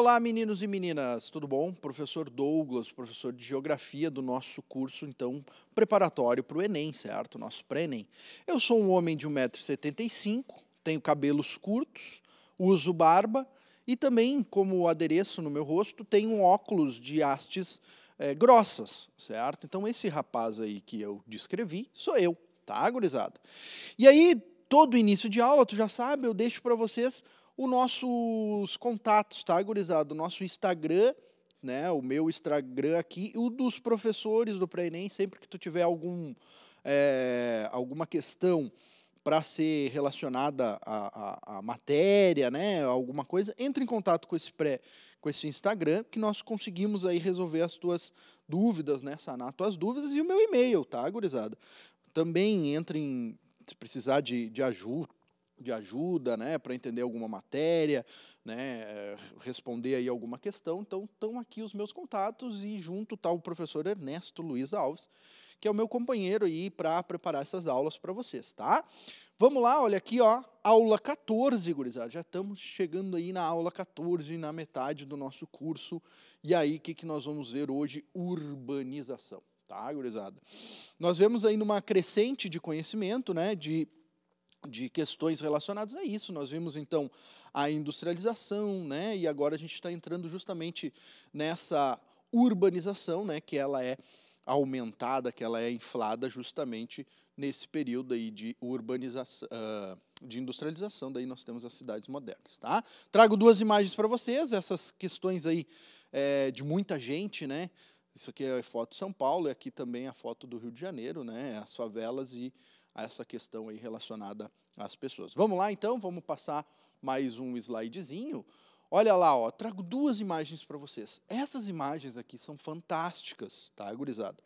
Olá, meninos e meninas, tudo bom? Professor Douglas, professor de Geografia do nosso curso, então, preparatório para o Enem, certo? Nosso pré-Enem. Eu sou um homem de 1,75m, tenho cabelos curtos, uso barba e também, como adereço no meu rosto, tenho óculos de hastes é, grossas, certo? Então, esse rapaz aí que eu descrevi sou eu, tá, gurizada? E aí, todo início de aula, tu já sabe, eu deixo para vocês os nossos contatos, tá, gurizada? O nosso Instagram, né? O meu Instagram aqui e o dos professores do Pré-ENEM, sempre que tu tiver algum, é, alguma questão para ser relacionada à, à, à, matéria, né, alguma coisa, entre em contato com esse pré, com esse Instagram, que nós conseguimos aí resolver as tuas dúvidas, né, sanar tuas dúvidas e o meu e-mail, tá, gurizada? Também entre em, se precisar de, de ajuda, de ajuda, né, para entender alguma matéria, né, eh, responder aí alguma questão. Então, estão aqui os meus contatos e junto está o professor Ernesto Luiz Alves, que é o meu companheiro aí para preparar essas aulas para vocês, tá? Vamos lá, olha aqui, ó, aula 14, gurizada. Já estamos chegando aí na aula 14, na metade do nosso curso. E aí, o que, que nós vamos ver hoje? Urbanização, tá, gurizada? Nós vemos aí numa crescente de conhecimento, né, de de questões relacionadas a isso. Nós vimos então a industrialização, né? E agora a gente está entrando justamente nessa urbanização, né? Que ela é aumentada, que ela é inflada justamente nesse período aí de urbanização, ah, de industrialização. Daí nós temos as cidades modernas, tá? Trago duas imagens para vocês. Essas questões aí é, de muita gente, né? Isso aqui é a foto de São Paulo, e aqui também a foto do Rio de Janeiro, né? As favelas e a essa questão aí relacionada às pessoas. Vamos lá então, vamos passar mais um slidezinho. Olha lá, ó, trago duas imagens para vocês. Essas imagens aqui são fantásticas, tá, gurizada?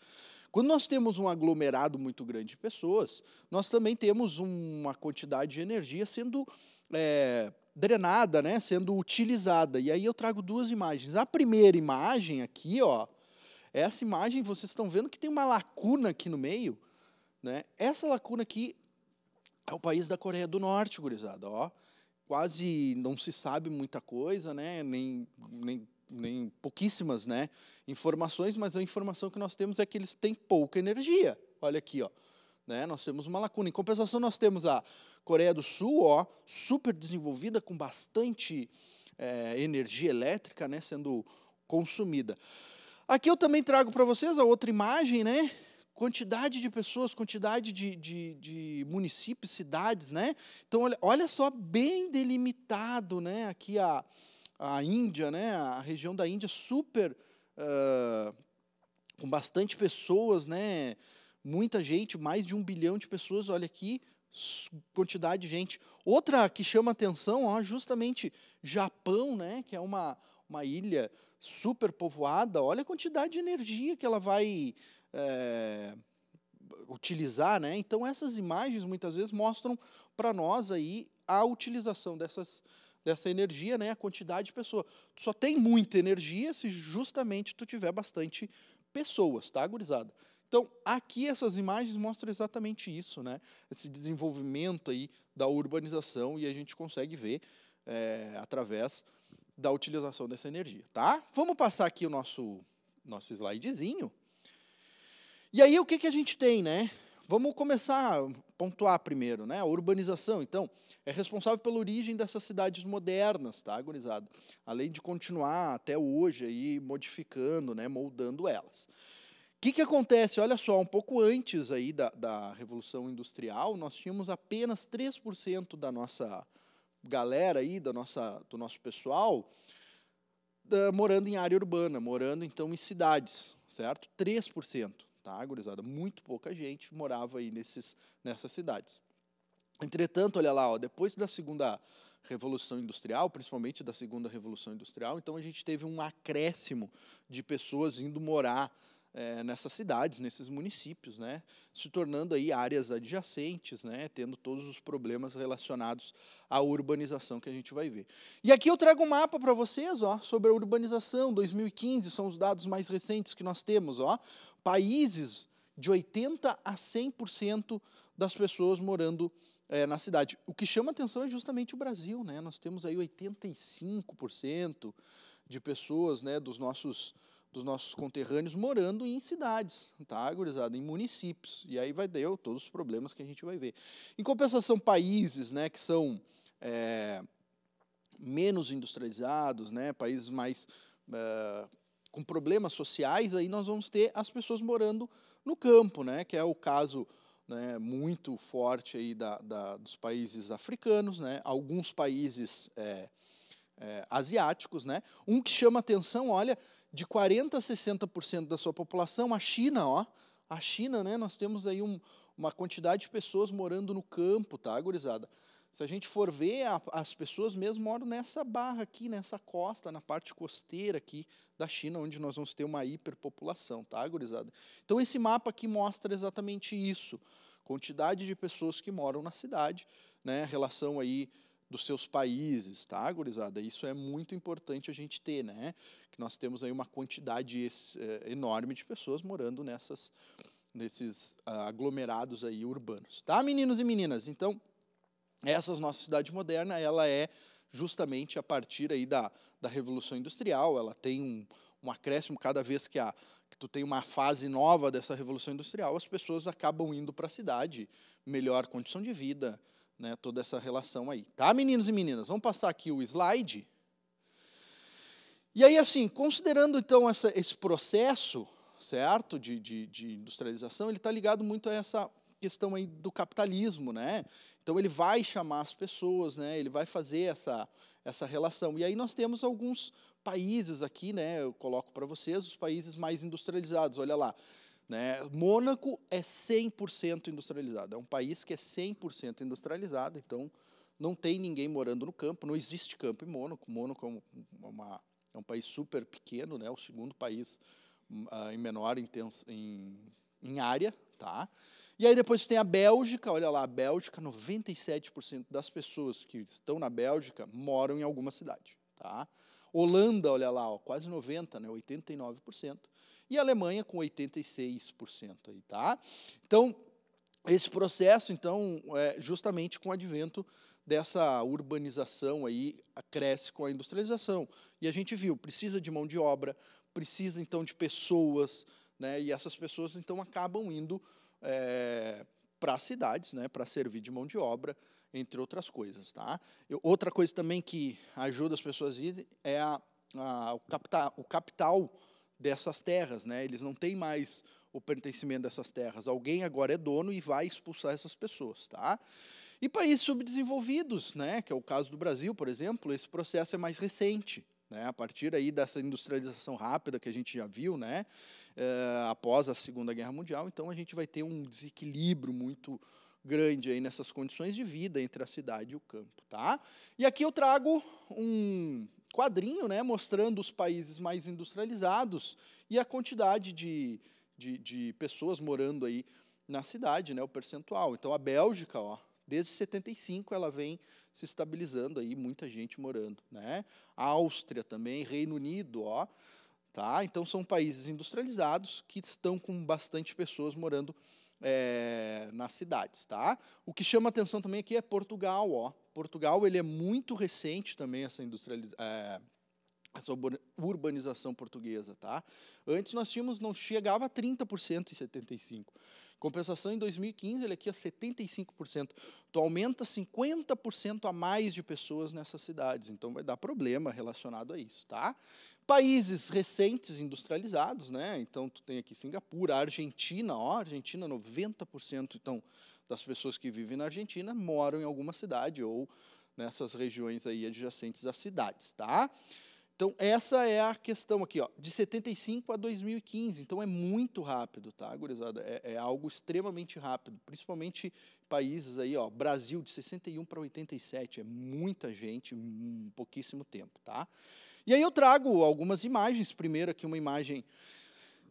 Quando nós temos um aglomerado muito grande de pessoas, nós também temos uma quantidade de energia sendo é, drenada, né, sendo utilizada. E aí eu trago duas imagens. A primeira imagem aqui, ó, essa imagem vocês estão vendo que tem uma lacuna aqui no meio. Né? Essa lacuna aqui é o país da Coreia do Norte, gurizada. Ó. Quase não se sabe muita coisa, né? nem, nem, nem pouquíssimas né? informações, mas a informação que nós temos é que eles têm pouca energia. Olha aqui, ó. Né? Nós temos uma lacuna. Em compensação, nós temos a Coreia do Sul, ó, super desenvolvida, com bastante é, energia elétrica né, sendo consumida. Aqui eu também trago para vocês a outra imagem, né? quantidade de pessoas, quantidade de, de, de municípios, cidades, né? Então, olha, olha só, bem delimitado, né? Aqui a, a Índia, né? A região da Índia super... Uh, com bastante pessoas, né? Muita gente, mais de um bilhão de pessoas, olha aqui, quantidade de gente. Outra que chama atenção, ó, justamente Japão, né? Que é uma, uma ilha super povoada, olha a quantidade de energia que ela vai é, utilizar, né? Então essas imagens muitas vezes mostram para nós aí a utilização dessas dessa energia, né? A quantidade de pessoa. Tu só tem muita energia se justamente tu tiver bastante pessoas, tá, gurizada? Então, aqui essas imagens mostram exatamente isso, né? Esse desenvolvimento aí da urbanização e a gente consegue ver é, através da utilização dessa energia, tá? Vamos passar aqui o nosso nosso slidezinho. E aí o que, que a gente tem, né? Vamos começar a pontuar primeiro, né? A urbanização, então, é responsável pela origem dessas cidades modernas, tá, agonizado? Além de continuar até hoje aí modificando, né, moldando elas. O que, que acontece? Olha só, um pouco antes aí da, da Revolução Industrial, nós tínhamos apenas 3% da nossa galera aí, da nossa, do nosso pessoal, da, ah, morando em área urbana, morando então em cidades, certo? 3% tá, gurizada? Muito pouca gente morava aí nesses, nessas cidades. Entretanto, olha lá, ó, depois da segunda Revolução Industrial, principalmente da segunda Revolução Industrial, então a gente teve um acréscimo de pessoas indo morar é, nessas cidades, nesses municípios, né, se tornando aí áreas adjacentes, né, tendo todos os problemas relacionados à urbanização que a gente vai ver. E aqui eu trago um mapa para vocês, ó, sobre a urbanização 2015, são os dados mais recentes que nós temos, ó, países de 80 a 100% das pessoas morando é, na cidade. O que chama atenção é justamente o Brasil, né? Nós temos aí 85% de pessoas, né, dos nossos dos nossos conterrâneos morando em cidades, tá, gurizada? Em municípios. E aí vai dar todos os problemas que a gente vai ver. Em compensação, países né, que são é, menos industrializados, né, países mais é, com problemas sociais, aí nós vamos ter as pessoas morando no campo, né, que é o caso né, muito forte aí da, da, dos países africanos, né, alguns países é, é asiáticos. Né. Um que chama atenção, olha, de 40% a 60% da sua população, a China, ó, a China, né, nós temos aí um, uma quantidade de pessoas morando no campo, tá, gurizada? Se a gente for ver, a, as pessoas mesmo moram nessa barra aqui, nessa costa, na parte costeira aqui da China, onde nós vamos ter uma hiperpopulação, tá, gurizada? Então esse mapa aqui mostra exatamente isso, quantidade de pessoas que moram na cidade, né, relação aí dos seus países, tá, gurizada? Isso é muito importante a gente ter, né? que nós temos aí uma quantidade é, enorme de pessoas morando nessas, nesses ah, aglomerados aí urbanos. Tá, meninos e meninas? Então, essa nossa cidade moderna, ela é justamente a partir aí da, da Revolução Industrial, ela tem um, um acréscimo cada vez que, a, que tu tem uma fase nova dessa Revolução Industrial, as pessoas acabam indo para a cidade, melhor condição de vida, né, toda essa relação aí. Tá, meninos e meninas? Vamos passar aqui o slide. E aí, assim, considerando então essa, esse processo, certo, de, de, de industrialização, ele está ligado muito a essa questão aí do capitalismo, né? Então ele vai chamar as pessoas, né? Ele vai fazer essa essa relação. E aí nós temos alguns países aqui, né? Eu coloco para vocês os países mais industrializados. Olha lá, né? Mônaco é 100% industrializado. É um país que é 100% industrializado, então não tem ninguém morando no campo, não existe campo em Mônaco. Mônaco é uma é um país super pequeno, né? O segundo país uh, em menor intenso, em, em área, tá? E aí depois tem a Bélgica, olha lá, a Bélgica, 97% das pessoas que estão na Bélgica moram em alguma cidade, tá? Holanda, olha lá, ó, quase 90, né, 89%, e Alemanha com 86% aí, tá? Então, esse processo, então, é justamente com o advento dessa urbanização aí cresce com a industrialização. E a gente viu, precisa de mão de obra, precisa então de pessoas, né? E essas pessoas então acabam indo é, para as cidades, né? Para servir de mão de obra, entre outras coisas, tá? Eu, outra coisa também que ajuda as pessoas a ir é a, a, o, capital, o capital dessas terras, né? Eles não têm mais o pertencimento dessas terras. Alguém agora é dono e vai expulsar essas pessoas, tá? E países subdesenvolvidos, né, que é o caso do Brasil, por exemplo, esse processo é mais recente. Né, a partir aí dessa industrialização rápida que a gente já viu, né, eh, após a Segunda Guerra Mundial, então a gente vai ter um desequilíbrio muito grande aí nessas condições de vida entre a cidade e o campo. Tá? E aqui eu trago um quadrinho né, mostrando os países mais industrializados e a quantidade de, de, de pessoas morando aí na cidade, né, o percentual. Então, a Bélgica, ó, Desde 75 ela vem se estabilizando aí, muita gente morando, né? A Áustria também, Reino Unido, ó, tá? Então são países industrializados que estão com bastante pessoas morando é, nas cidades, tá? O que chama atenção também aqui é Portugal, ó. Portugal ele é muito recente também essa industrialização. É, eh, essa urbanização portuguesa, tá? Antes nós tínhamos, não chegava a 30% em 75. Compensação, em 2015, ele é aqui é 75%. Tu aumenta 50% a mais de pessoas nessas cidades. Então, vai dar problema relacionado a isso, tá? Países recentes industrializados, né? Então, tu tem aqui Singapura, Argentina, ó, Argentina, 90%, então, das pessoas que vivem na Argentina moram em alguma cidade ou nessas regiões aí adjacentes às cidades, tá? Então, essa é a questão aqui, ó, de 75 a 2015. Então, é muito rápido, tá, gurizada? É, é algo extremamente rápido, principalmente países aí, ó, Brasil, de 61 para 87. É muita gente, pouquíssimo tempo, tá? E aí eu trago algumas imagens. Primeiro aqui uma imagem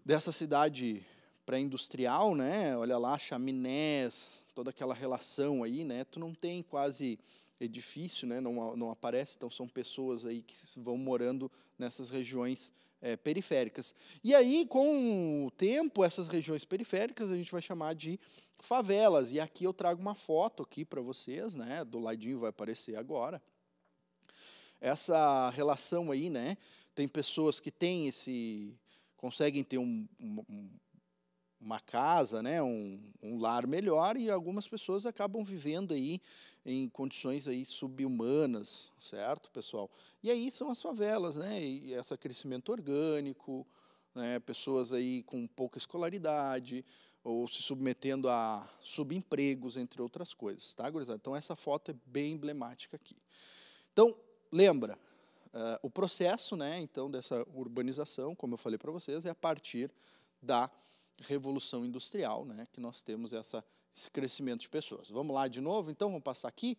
dessa cidade pré-industrial, né? Olha lá, chaminés, toda aquela relação aí, né? Tu não tem quase edifício, né, não, não aparece, então são pessoas aí que vão morando nessas regiões é, periféricas. E aí, com o tempo, essas regiões periféricas a gente vai chamar de favelas. E aqui eu trago uma foto aqui para vocês, né, do ladinho vai aparecer agora. Essa relação aí, né, tem pessoas que têm esse conseguem ter um, um, uma casa, né, um, um lar melhor e algumas pessoas acabam vivendo aí em condições aí subhumanas, certo, pessoal? E aí são as favelas, né? E esse crescimento orgânico, né, pessoas aí com pouca escolaridade ou se submetendo a subempregos, entre outras coisas, tá, gurizada? Então essa foto é bem emblemática aqui. Então, lembra, uh, o processo, né, então dessa urbanização, como eu falei para vocês, é a partir da revolução industrial, né, que nós temos essa, esse crescimento de pessoas. Vamos lá de novo, então, vamos passar aqui.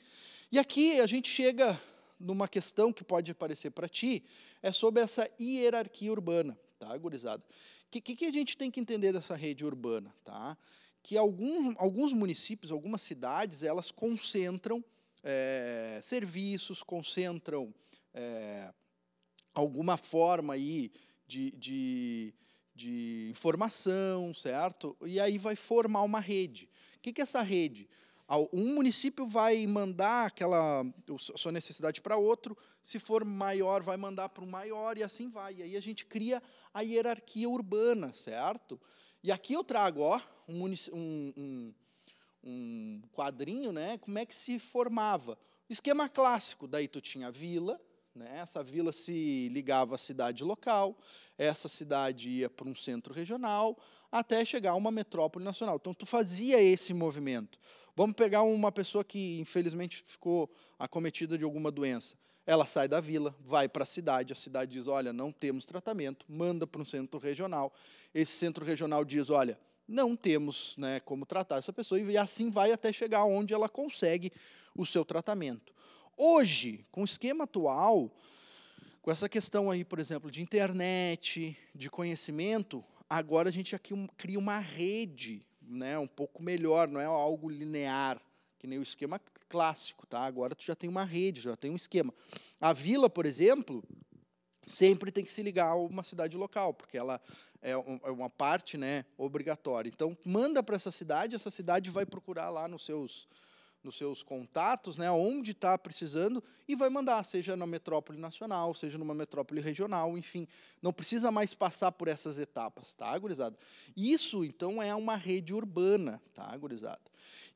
E aqui a gente chega numa questão que pode aparecer para ti, é sobre essa hierarquia urbana, tá, gurizada? O que, que, a gente tem que entender dessa rede urbana, tá? Que algum, alguns municípios, algumas cidades, elas concentram é, serviços, concentram é, alguma forma aí de, de de informação, certo? E aí vai formar uma rede. O que, é essa rede? Um município vai mandar aquela sua necessidade para outro, se for maior, vai mandar para o maior, e assim vai. E aí a gente cria a hierarquia urbana, certo? E aqui eu trago ó, um, um, um quadrinho, né? Como é que se formava. Esquema clássico, daí tu tinha vila, né? Essa vila se ligava à cidade local, essa cidade ia para um centro regional, até chegar a uma metrópole nacional. Então, tu fazia esse movimento. Vamos pegar uma pessoa que, infelizmente, ficou acometida de alguma doença. Ela sai da vila, vai para a cidade, a cidade diz: olha, não temos tratamento, manda para um centro regional. Esse centro regional diz: olha, não temos né, como tratar essa pessoa, e assim vai até chegar onde ela consegue o seu tratamento. Hoje, com o esquema atual, com essa questão aí, por exemplo, de internet, de conhecimento, agora a gente aqui cria uma rede, né, um pouco melhor, não é algo linear, que nem o esquema clássico, tá? Agora tu já tem uma rede, já tem um esquema. A vila, por exemplo, sempre tem que se ligar a uma cidade local, porque ela é, é uma parte, né, obrigatória. Então, manda para essa cidade, essa cidade vai procurar lá nos seus nos seus contatos, né, onde está precisando, e vai mandar, seja na metrópole nacional, seja numa metrópole regional, enfim. Não precisa mais passar por essas etapas, tá, gurizada? Isso, então, é uma rede urbana, tá, gurizada?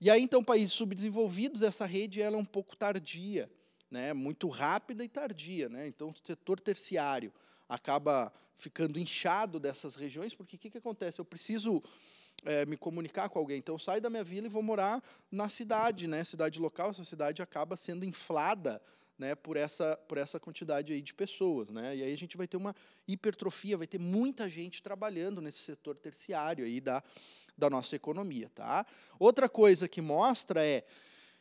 E aí, então, países subdesenvolvidos, essa rede ela é um pouco tardia, né, muito rápida e tardia. Né? Então, o setor terciário acaba ficando inchado dessas regiões, porque o que, que acontece? Eu preciso é, me comunicar com alguém. Então eu saio da minha vila e vou morar na cidade, né? Cidade local, essa cidade acaba sendo inflada né, por, essa, por essa quantidade aí de pessoas. Né? E aí a gente vai ter uma hipertrofia, vai ter muita gente trabalhando nesse setor terciário aí da, da nossa economia. Tá? Outra coisa que mostra é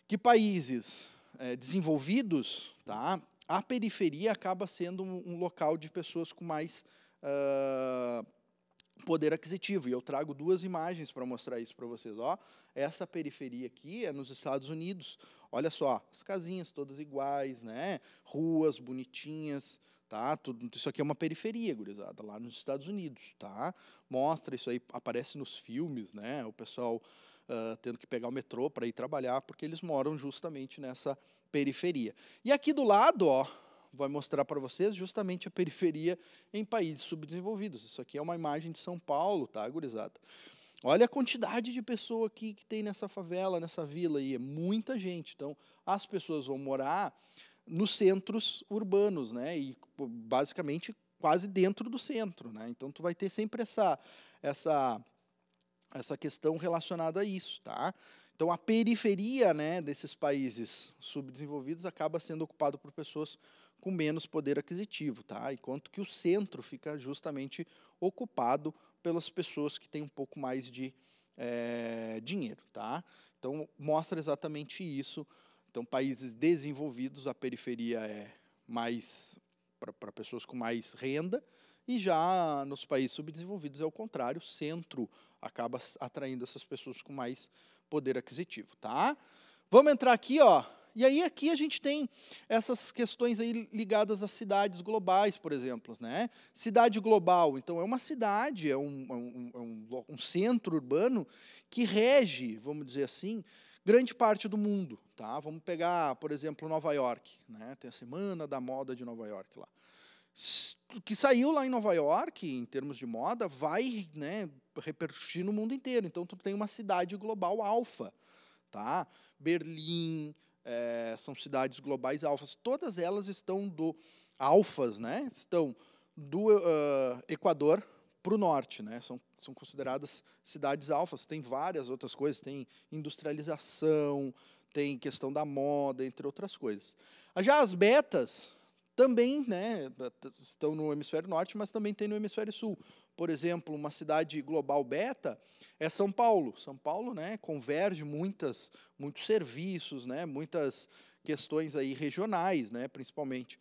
que países é, desenvolvidos, tá, a periferia acaba sendo um, um local de pessoas com mais uh, poder aquisitivo. E eu trago duas imagens para mostrar isso para vocês. Ó, essa periferia aqui é nos Estados Unidos. Olha só, as casinhas todas iguais, né? Ruas bonitinhas, tá? Tudo, isso aqui é uma periferia, gurizada, lá nos Estados Unidos, tá? Mostra isso aí, aparece nos filmes, né? O pessoal uh, tendo que pegar o metrô para ir trabalhar, porque eles moram justamente nessa periferia. E aqui do lado, ó, vai mostrar para vocês justamente a periferia em países subdesenvolvidos. Isso aqui é uma imagem de São Paulo, tá, gurizada? Olha a quantidade de pessoa aqui que tem nessa favela, nessa vila aí, é muita gente. Então, as pessoas vão morar nos centros urbanos, né? E basicamente quase dentro do centro, né? Então tu vai ter sempre essa essa essa questão relacionada a isso, tá? Então a periferia, né, desses países subdesenvolvidos acaba sendo ocupado por pessoas com menos poder aquisitivo, tá? Enquanto que o centro fica justamente ocupado pelas pessoas que têm um pouco mais de é, dinheiro, tá? Então mostra exatamente isso. Então países desenvolvidos a periferia é mais para pessoas com mais renda e já nos países subdesenvolvidos é o contrário, o centro acaba atraindo essas pessoas com mais poder aquisitivo, tá? Vamos entrar aqui, ó, e aí aqui a gente tem essas questões aí ligadas a cidades globais, por exemplo. Né? Cidade global, então é uma cidade, é um, é um, é um centro urbano que rege, vamos dizer assim, grande parte do mundo. Tá? Vamos pegar, por exemplo, Nova York. Né? Tem a Semana da Moda de Nova York lá o que saiu lá em Nova York, em termos de moda, vai né, repercutir no mundo inteiro. Então, tu tem uma cidade global alfa. Tá? Berlim, é, são cidades globais alfas, todas elas estão do alfas, né? Estão do uh, Equador para o norte, né? São, são consideradas cidades alfas. Tem várias outras coisas, tem industrialização, tem questão da moda, entre outras coisas. Já as betas também né, estão no hemisfério norte, mas também tem no hemisfério sul. Por exemplo, uma cidade global beta é São Paulo. São Paulo né, converge muitas, muitos serviços, né, muitas questões aí regionais, né, principalmente.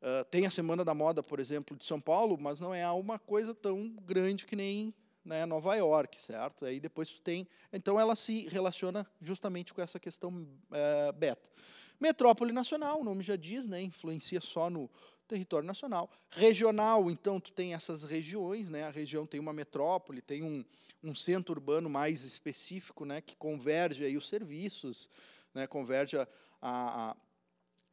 Uh, tem a Semana da Moda, por exemplo, de São Paulo, mas não é uma coisa tão grande que nem né, Nova York, certo? Aí depois tu tem. Então ela se relaciona justamente com essa questão uh, beta. Metrópole nacional, o nome já diz, né, influencia só no território nacional. Regional, então, tu tem essas regiões, né, a região tem uma metrópole, tem um, um centro urbano mais específico né, que converge aí os serviços, né, converge a, a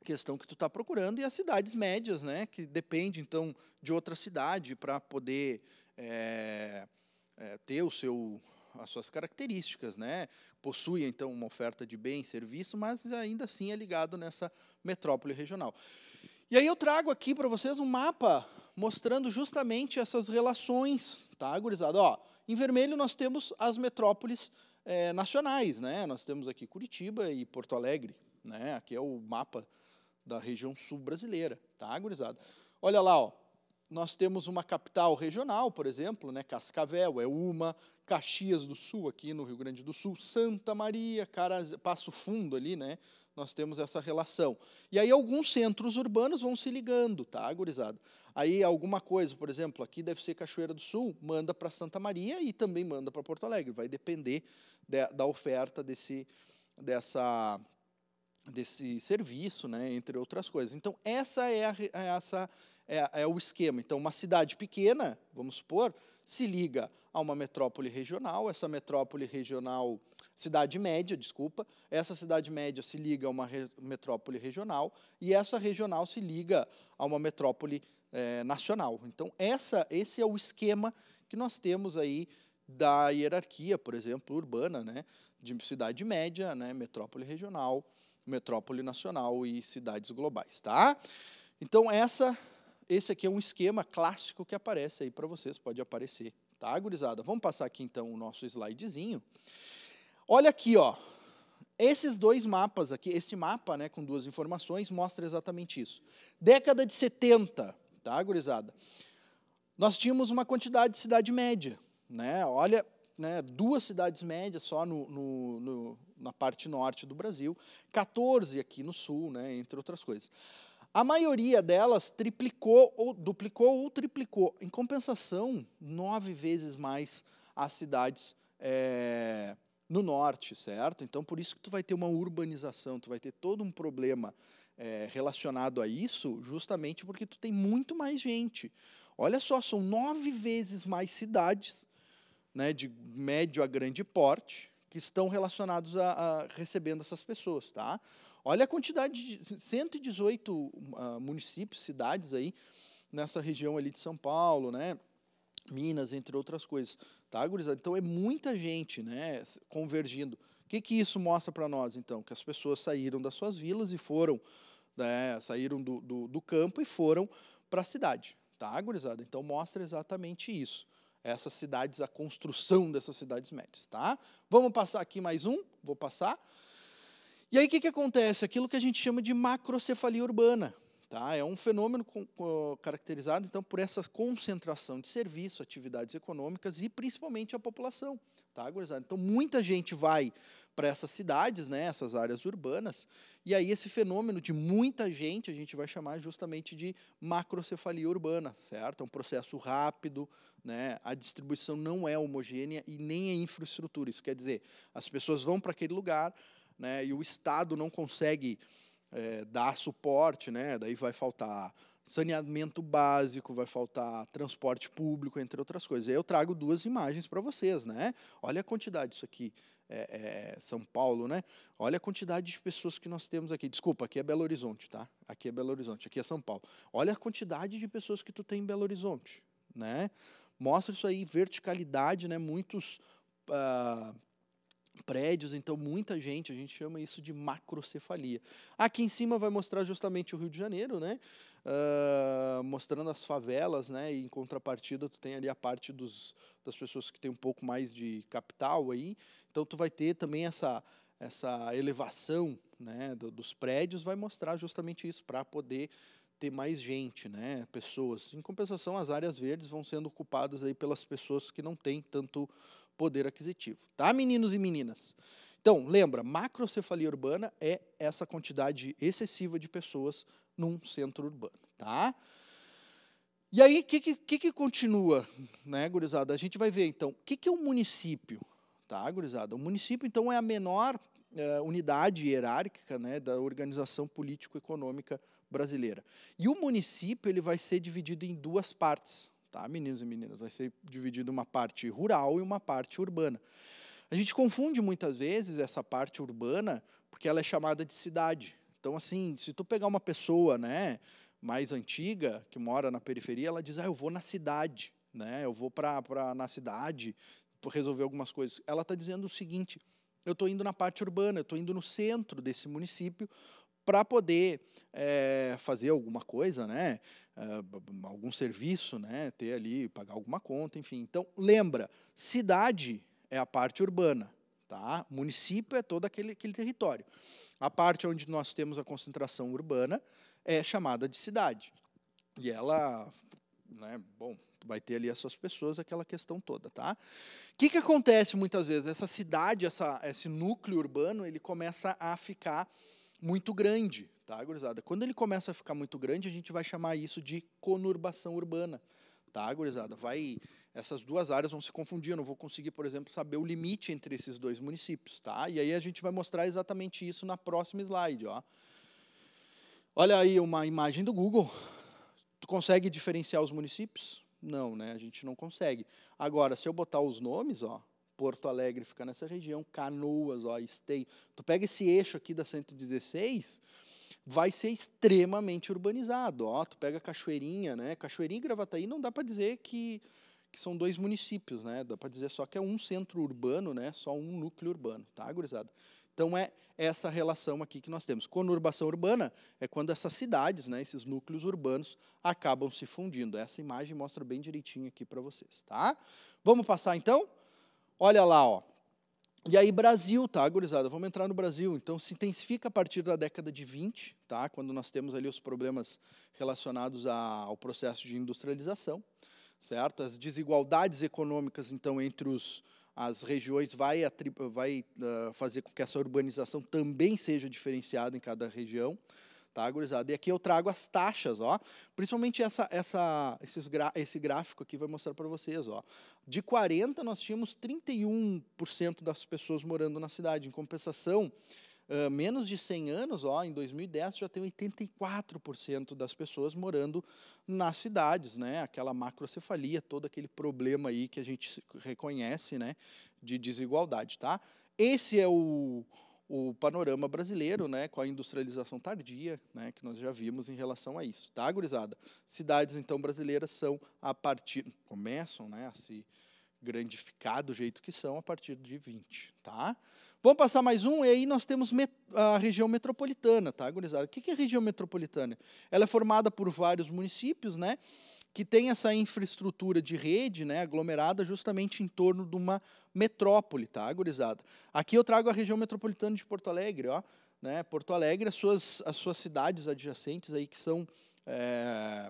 questão que tu está procurando e as cidades médias, né, que depende então de outra cidade para poder é, é, ter o seu as suas características, né? Possui então uma oferta de bem e serviço, mas ainda assim é ligado nessa metrópole regional. E aí eu trago aqui para vocês um mapa mostrando justamente essas relações, tá, gurizada? Ó, em vermelho nós temos as metrópoles é, nacionais, né? Nós temos aqui Curitiba e Porto Alegre, né? Aqui é o mapa da região sul brasileira, tá, gurizada? Olha lá, ó, nós temos uma capital regional, por exemplo, né, Cascavel, é uma, Caxias do Sul, aqui no Rio Grande do Sul, Santa Maria, Caraz... Passo Fundo ali, né? Nós temos essa relação. E aí alguns centros urbanos vão se ligando, tá, gurizada? Aí alguma coisa, por exemplo, aqui deve ser Cachoeira do Sul, manda para Santa Maria e também manda para Porto Alegre. Vai depender de, da oferta desse, dessa, desse serviço, né, entre outras coisas. Então, essa é, a, é essa é, é o esquema. Então, uma cidade pequena, vamos supor, se liga a uma metrópole regional, essa metrópole regional, cidade média, desculpa, essa cidade média se liga a uma re metrópole regional e essa regional se liga a uma metrópole eh, nacional. Então, essa, esse é o esquema que nós temos aí da hierarquia, por exemplo, urbana, né, de cidade média, né, metrópole regional, metrópole nacional e cidades globais, tá? Então, essa esse aqui é um esquema clássico que aparece aí para vocês, pode aparecer. Tá, gurizada? Vamos passar aqui, então, o nosso slidezinho. Olha aqui, ó. Esses dois mapas aqui, esse mapa né, com duas informações, mostra exatamente isso. Década de 70, tá, gurizada? Nós tínhamos uma quantidade de cidade média. Né? Olha, né, duas cidades médias só no, no, no, na parte norte do Brasil, 14 aqui no sul, né, entre outras coisas. A maioria delas triplicou, ou duplicou ou triplicou. Em compensação, nove vezes mais as cidades é, no norte, certo? Então, por isso que tu vai ter uma urbanização, tu vai ter todo um problema é, relacionado a isso, justamente porque tu tem muito mais gente. Olha só, são nove vezes mais cidades, né, de médio a grande porte, que estão relacionados a, a recebendo essas pessoas, tá? Olha a quantidade de 118 uh, ah, municípios, cidades aí nessa região ali de São Paulo, né? Minas, entre outras coisas, tá, gurizada? Então é muita gente, né, convergindo. O que, que isso mostra para nós, então? Que as pessoas saíram das suas vilas e foram, né, saíram do, do, do campo e foram para a cidade, tá, gurizada? Então mostra exatamente isso essas cidades, a construção dessas cidades médias, tá? Vamos passar aqui mais um, vou passar. E aí o que, que acontece? Aquilo que a gente chama de macrocefalia urbana. Tá? É um fenômeno com, com, caracterizado, então, por essa concentração de serviço, atividades econômicas e principalmente a população. Tá, Então, muita gente vai para essas cidades, né, essas áreas urbanas, e aí esse fenômeno de muita gente a gente vai chamar justamente de macrocefalia urbana, certo? É um processo rápido, né? a distribuição não é homogênea e nem a é infraestrutura. Isso quer dizer, as pessoas vão para aquele lugar, né, e o Estado não consegue é, dar suporte, né, daí vai faltar saneamento básico, vai faltar transporte público, entre outras coisas. Eu trago duas imagens para vocês, né? Olha a quantidade disso aqui, é, é, São Paulo, né? Olha a quantidade de pessoas que nós temos aqui. Desculpa, aqui é Belo Horizonte, tá? Aqui é Belo Horizonte, aqui é São Paulo. Olha a quantidade de pessoas que tu tem em Belo Horizonte, né? Mostra isso aí, verticalidade, né? Muitos uh, prédios, então muita gente, a gente chama isso de macrocefalia. Aqui em cima vai mostrar justamente o Rio de Janeiro, né? Uh, mostrando as favelas, né? E em contrapartida, tu tem ali a parte dos, das pessoas que tem um pouco mais de capital aí. Então tu vai ter também essa essa elevação, né, do, dos prédios, vai mostrar justamente isso para poder ter mais gente, né, pessoas. Em compensação, as áreas verdes vão sendo ocupadas aí pelas pessoas que não têm tanto poder aquisitivo. Tá, meninos e meninas? Então, lembra, macrocefalia urbana é essa quantidade excessiva de pessoas num centro urbano, tá? E aí, o que, que, que, continua, né, gurizada? A gente vai ver, então, o que, que é o um município, tá, gurizada? O município, então, é a menor é, unidade hierárquica né, da organização político-econômica brasileira. E o município ele vai ser dividido em duas partes, tá, meninos e meninas? Vai ser dividido uma parte rural e uma parte urbana. A gente confunde muitas vezes essa parte urbana porque ela é chamada de cidade. Então, assim, se tu pegar uma pessoa, né, mais antiga que mora na periferia, ela diz: ah, eu vou na cidade, né? Eu vou para na cidade resolver algumas coisas. Ela está dizendo o seguinte: eu estou indo na parte urbana, eu estou indo no centro desse município, para poder é, fazer alguma coisa, né? Uh, algum serviço, né? Ter ali, pagar alguma conta, enfim. Então, lembra, cidade é a parte urbana, tá? Município é todo aquele, aquele território. A parte onde nós temos a concentração urbana é chamada de cidade. E ela, né, bom, vai ter ali as suas pessoas, aquela questão toda, tá? O que, que acontece muitas vezes? Essa cidade, essa, esse núcleo urbano, ele começa a ficar muito grande, tá, gurizada? Quando ele começa a ficar muito grande, a gente vai chamar isso de conurbação urbana, tá, gurizada? Vai, essas duas áreas vão se confundir, eu não vou conseguir, por exemplo, saber o limite entre esses dois municípios, tá? E aí a gente vai mostrar exatamente isso na próxima slide, ó. Olha aí uma imagem do Google. Tu consegue diferenciar os municípios? Não, né? A gente não consegue. Agora, se eu botar os nomes, ó, Porto Alegre fica nessa região, Canoas, ó, Esteio. Tu pega esse eixo aqui da 116, vai ser extremamente urbanizado. Ó, tu pega Cachoeirinha, né? Cachoeirinha e Gravataí não dá para dizer que, que são dois municípios, né? Dá para dizer só que é um centro urbano, né? Só um núcleo urbano, tá, gurizada? Então é essa relação aqui que nós temos. Conurbação urbana é quando essas cidades, né, esses núcleos urbanos acabam se fundindo. Essa imagem mostra bem direitinho aqui para vocês, tá? Vamos passar então? Olha lá, ó. E aí, Brasil, tá, gurizada? Vamos entrar no Brasil. Então, se intensifica a partir da década de 20, tá? Quando nós temos ali os problemas relacionados ao processo de industrialização, certo? As desigualdades econômicas, então, entre os, as regiões vai, vai uh, fazer com que essa urbanização também seja diferenciada em cada região tá, gurizada? E aqui eu trago as taxas, ó. Principalmente essa, essa, esses esse gráfico aqui vai mostrar para vocês, ó. De 40 nós tínhamos 31% das pessoas morando na cidade. Em compensação, uh, menos de 100 anos, ó, em 2010 já tem 84% das pessoas morando nas cidades, né? Aquela macrocefalia, todo aquele problema aí que a gente reconhece, né? De desigualdade, tá? Esse é o o panorama brasileiro, né, com a industrialização tardia, né, que nós já vimos em relação a isso, tá, gurizada? Cidades então brasileiras são a partir começam, né, a se grandificar do jeito que são a partir de 20, tá? Vamos passar mais um, e aí nós temos a região metropolitana, tá, gurizada? O que é região metropolitana? Ela é formada por vários municípios, né? que tem essa infraestrutura de rede né, aglomerada justamente em torno de uma metrópole, tá, gurizada? Aqui eu trago a região metropolitana de Porto Alegre, ó, né, Porto Alegre, as suas, as suas cidades adjacentes aí que são é,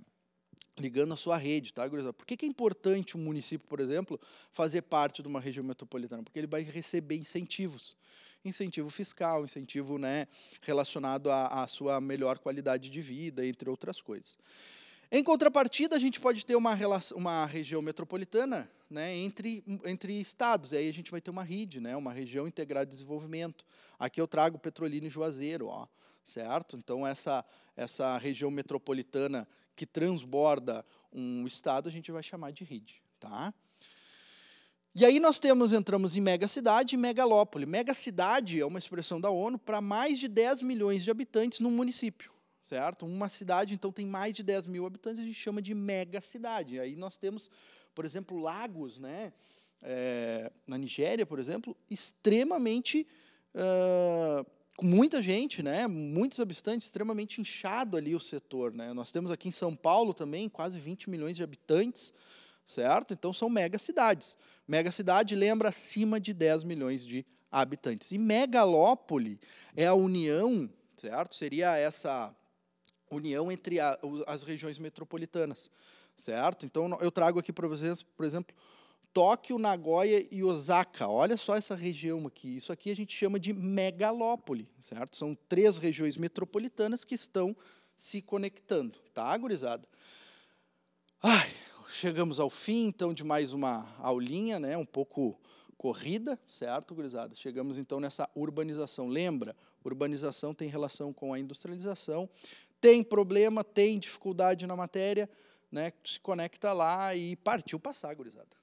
ligando a sua rede, tá, gurizada? Por que, que é importante o um município, por exemplo, fazer parte de uma região metropolitana? Porque ele vai receber incentivos incentivo fiscal, incentivo né, relacionado à, sua melhor qualidade de vida, entre outras coisas. Em contrapartida, a gente pode ter uma, relação, uma região metropolitana né, entre, entre estados, e aí a gente vai ter uma RID, né, uma região integrada de desenvolvimento. Aqui eu trago Petrolina e Juazeiro, ó, certo? Então, essa, essa região metropolitana que transborda um estado, a gente vai chamar de RID. Tá? E aí nós temos, entramos em megacidade e megalópole. Megacidade é uma expressão da ONU para mais de 10 milhões de habitantes num município certo? Uma cidade, então, tem mais de 10 mil habitantes, a gente chama de mega cidade. Aí nós temos, por exemplo, lagos, né? É, na Nigéria, por exemplo, extremamente uh, com muita gente, né? Muitos habitantes, extremamente inchado ali o setor, né? Nós temos aqui em São Paulo também quase 20 milhões de habitantes, certo? Então são mega cidades. Mega cidade lembra acima de 10 milhões de habitantes. E megalópole é a união, certo? Seria essa união entre a, as regiões metropolitanas, certo? Então, eu trago aqui para vocês, por exemplo, Tóquio, Nagoya e Osaka. Olha só essa região aqui. Isso aqui a gente chama de megalópole, certo? São três regiões metropolitanas que estão se conectando, tá, gurizada? Ai, chegamos ao fim, então, de mais uma aulinha, né? Um pouco corrida, certo, gurizada? Chegamos, então, nessa urbanização. Lembra, urbanização tem relação com a industrialização, tem problema, tem dificuldade na matéria, né, se conecta lá e partiu passar, gurizada.